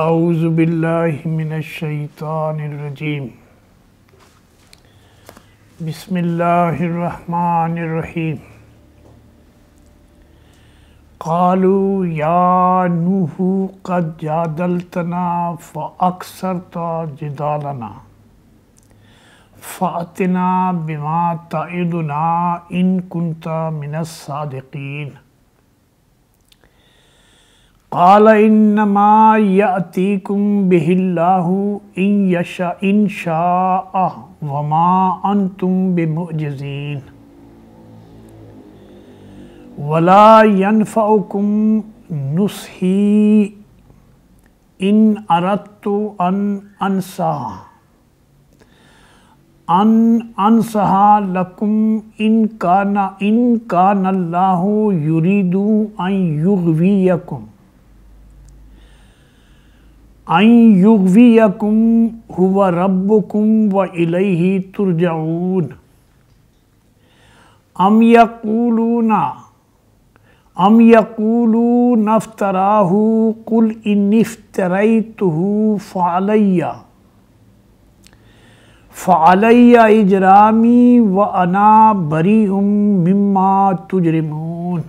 आउज़बिल्लिमिनशैतानरजीम बसमीम कालू या नूहू कद जादलतना फ़क्सर जिदालना फ़ातना बिमा तदना इन कुनता मिनसादीन قال إنما يأتيكم به الله إن يشاء إن شاء وما أنتم بمؤجزين ولا ينفعكم نصحي إن أردت أن أنصح أن أنصح لكم إن كان إن كان الله يريد أن يغويكم أن يغويكم هو ربكم وإليه ترجعون أم يقولون أم يقولون افتراه قل إني افتريته فعلي فعلي إجرامي وأنا بريء مما تجرمون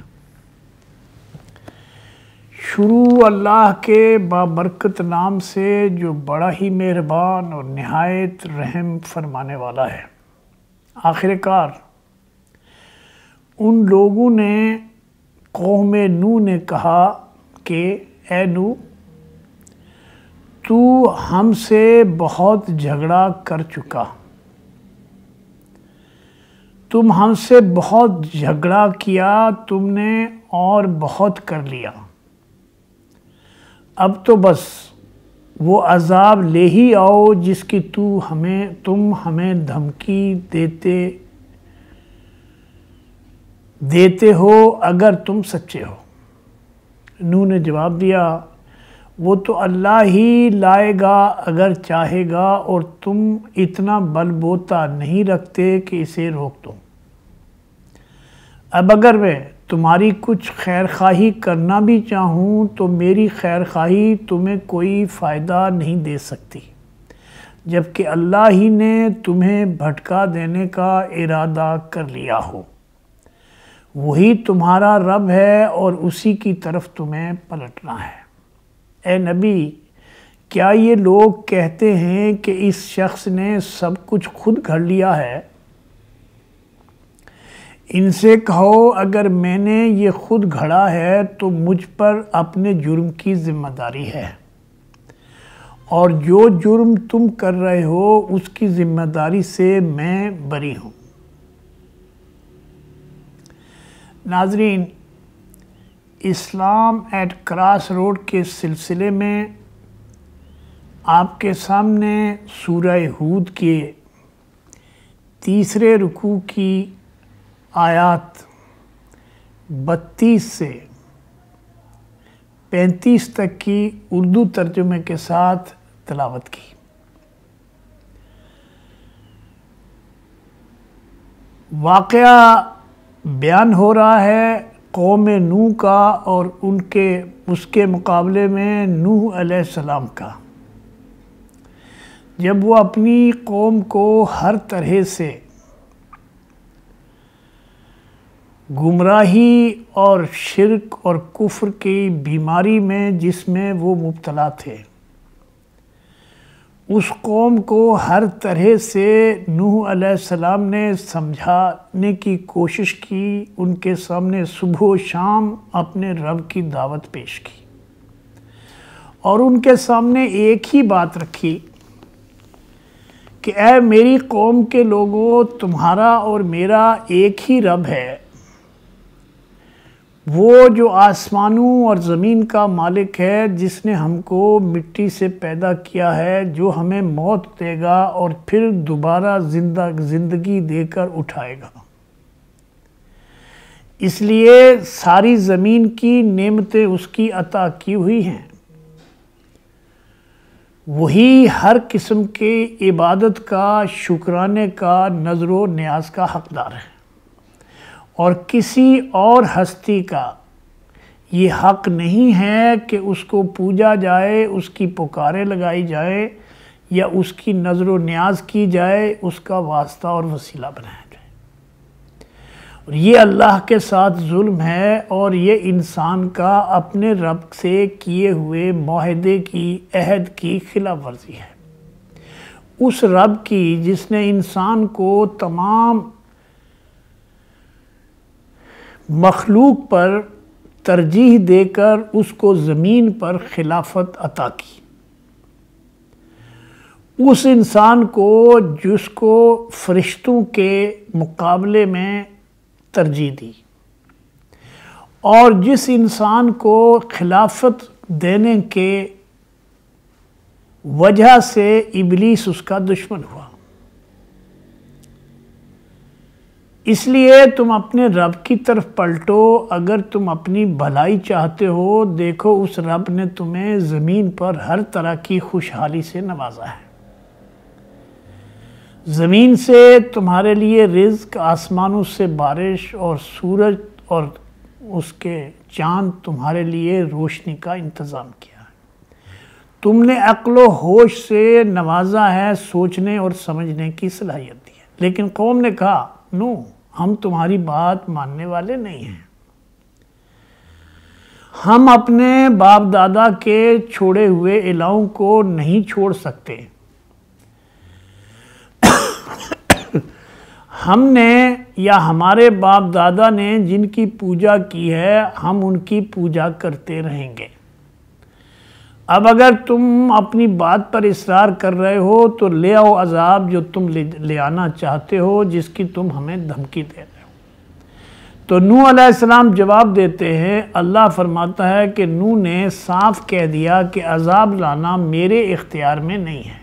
शुरू अल्लाह के बाबरकत नाम से जो बड़ा ही मेहरबान और नहायत रहम फरमाने वाला है आखिरकार उन लोगों ने कौम नू ने कहा कि ए नू तू हमसे बहुत झगड़ा कर चुका तुम हमसे बहुत झगड़ा किया तुमने और बहुत कर लिया अब तो बस वो अजाब ले ही आओ जिसकी तू हमें तुम हमें धमकी देते देते हो अगर तुम सच्चे हो नू ने जवाब दिया वो तो अल्लाह ही लाएगा अगर चाहेगा और तुम इतना बलबोता नहीं रखते कि इसे रोक दो अब अगर मैं तुम्हारी कुछ खैर खाही करना भी चाहूँ तो मेरी खैर खाही तुम्हें कोई फ़ायदा नहीं दे सकती जबकि अल्लाह ही ने तुम्हें भटका देने का इरादा कर लिया हो वही तुम्हारा रब है और उसी की तरफ तुम्हें पलटना है ए नबी क्या ये लोग कहते हैं कि इस शख्स ने सब कुछ खुद कर लिया है इनसे कहो अगर मैंने ये खुद घड़ा है तो मुझ पर अपने जुर्म की जिम्मेदारी है और जो जुर्म तुम कर रहे हो उसकी जिम्मेदारी से मैं बरी हूँ नाजरीन इस्लाम एट क्रॉस रोड के सिलसिले में आपके सामने सूरह हूद के तीसरे रुकू की आयात 32 से 35 तक की उर्दू तर्जुमे के साथ तलावत की वाक़ बयान हो रहा है कौम नू का और उनके उसके मुकाबले में नूह सलाम का जब वो अपनी कौम को हर तरह से गुमराही और शिरक और कुफ़र की बीमारी में जिसमें वो मुबतला थे उस कौम को हर तरह से नूह सलाम ने समझाने की कोशिश की उनके सामने सुबह शाम अपने रब की दावत पेश की और उनके सामने एक ही बात रखी कि ऐ मेरी कौम के लोगों तुम्हारा और मेरा एक ही रब है वो जो आसमानों और ज़मीन का मालिक है जिसने हमको मिट्टी से पैदा किया है जो हमें मौत देगा और फिर दोबारा जिंदा ज़िंदगी देकर उठाएगा इसलिए सारी ज़मीन की नेमतें उसकी अता की हुई हैं वही हर किस्म के इबादत का शुक्राने का नजर न्याज का हकदार है और किसी और हस्ती का ये हक नहीं है कि उसको पूजा जाए उसकी पुकारें लगाई जाए या उसकी नज़र न्याज की जाए उसका वास्ता और वसीला बनाया जाए और ये अल्लाह के साथ जुल्म है और ये इंसान का अपने रब से किए हुए माहदे की अहद की खिलाफ वर्जी है उस रब की जिसने इंसान को तमाम मखलूक पर तरजीह देकर उसको ज़मीन पर खिलाफत अता की उस इंसान को जिसको फरिश्तों के मुकाबले में तरजीह दी और जिस इंसान को खिलाफत देने के वजह से इबलीस उसका दुश्मन हुआ इसलिए तुम अपने रब की तरफ पलटो अगर तुम अपनी भलाई चाहते हो देखो उस रब ने तुम्हें ज़मीन पर हर तरह की खुशहाली से नवाजा है ज़मीन से तुम्हारे लिए रिज्क आसमानों से बारिश और सूरज और उसके चांद तुम्हारे लिए रोशनी का इंतज़ाम किया है तुमने अक्ल होश से नवाजा है सोचने और समझने की सलाहियत दी है लेकिन कौम ने कहा नो हम तुम्हारी बात मानने वाले नहीं हैं हम अपने बाप दादा के छोड़े हुए इलाओं को नहीं छोड़ सकते हमने या हमारे बाप दादा ने जिनकी पूजा की है हम उनकी पूजा करते रहेंगे अब अगर तुम अपनी बात पर इसरार कर रहे हो तो ले आओ अजाब जो तुम ले, ले आना चाहते हो जिसकी तुम हमें धमकी दे रहे हो तो नू आसमाम जवाब देते हैं अल्लाह फरमाता है कि नू ने साफ कह दिया कि अजाब लाना मेरे इख्तियार में नहीं है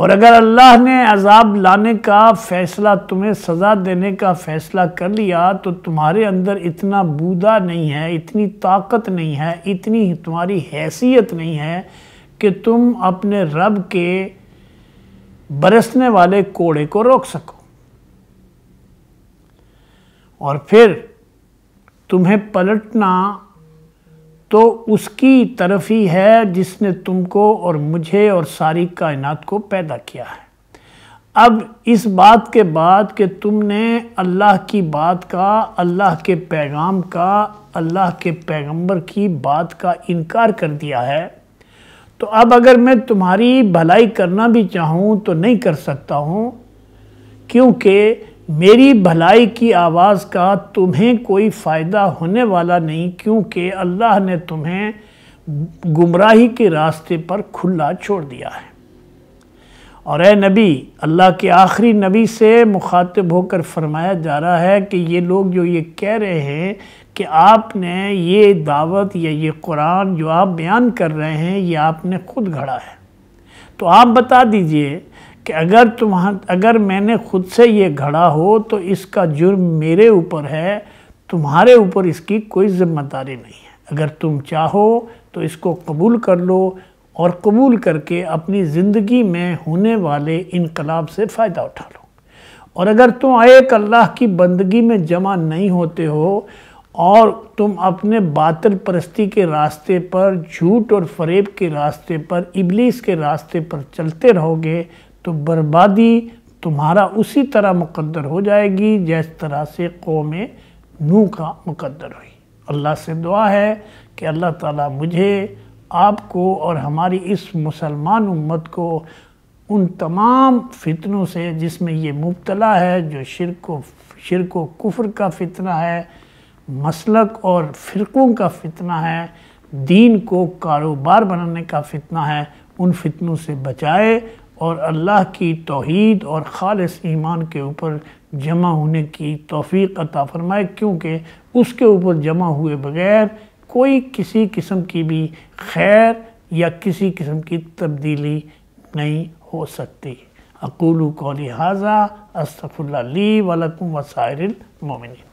और अगर अल्लाह ने अजाब लाने का फ़ैसला तुम्हें सज़ा देने का फ़ैसला कर लिया तो तुम्हारे अंदर इतना बूदा नहीं है इतनी ताकत नहीं है इतनी तुम्हारी हैसियत नहीं है कि तुम अपने रब के बरसने वाले कोड़े को रोक सको और फिर तुम्हें पलटना तो उसकी तरफ ही है जिसने तुमको और मुझे और सारी कायनात को पैदा किया है अब इस बात के बाद कि तुमने अल्लाह की बात का अल्लाह के पैगाम का अल्लाह के पैगंबर की बात का इनकार कर दिया है तो अब अगर मैं तुम्हारी भलाई करना भी चाहूँ तो नहीं कर सकता हूँ क्योंकि मेरी भलाई की आवाज़ का तुम्हें कोई फ़ायदा होने वाला नहीं क्योंकि अल्लाह ने तुम्हें गुमराही के रास्ते पर खुला छोड़ दिया है और ए नबी अल्लाह के आखिरी नबी से मुखातब होकर फरमाया जा रहा है कि ये लोग जो ये कह रहे हैं कि आपने ये दावत या ये कुरान जो आप बयान कर रहे हैं ये आपने खुद घड़ा है तो आप बता दीजिए कि अगर तुम्हार अगर मैंने खुद से ये घड़ा हो तो इसका जुर्म मेरे ऊपर है तुम्हारे ऊपर इसकी कोई जिम्मेदारी नहीं है अगर तुम चाहो तो इसको कबूल कर लो और कबूल करके अपनी ज़िंदगी में होने वाले इनकलाब से फ़ायदा उठा लो और अगर तुम एक अल्लाह की बंदगी में जमा नहीं होते हो और तुम अपने बातल परस्ती के रास्ते पर झूठ और फरेब के रास्ते पर इबलीस के रास्ते पर चलते रहोगे तो बर्बादी तुम्हारा उसी तरह मुकद्दर हो जाएगी जिस तरह से कौम नू का मुकद्दर हुई अल्लाह से दुआ है कि अल्लाह ताला मुझे आपको और हमारी इस मुसलमान उम्मत को उन तमाम फितनों से जिसमें ये मुबतला है जो शिरको शिरको शिर कुफ्र का फितना है मसलक और फ़िरक़ों का फितना है दीन को कारोबार बनाने का फितना है उन फितनों से बचाए और अल्लाह की तोहद और ख़ालस ईमान के ऊपर जमा होने की तोफ़ी अता फ़रमाए क्योंकि उसके ऊपर जमा हुए बग़ैर कोई किसी किस्म की भी खैर या किसी किस्म की तब्दीली नहीं हो सकती अकूल कौली हाजा असफ़ुल्ली वालकुम वसायरमिन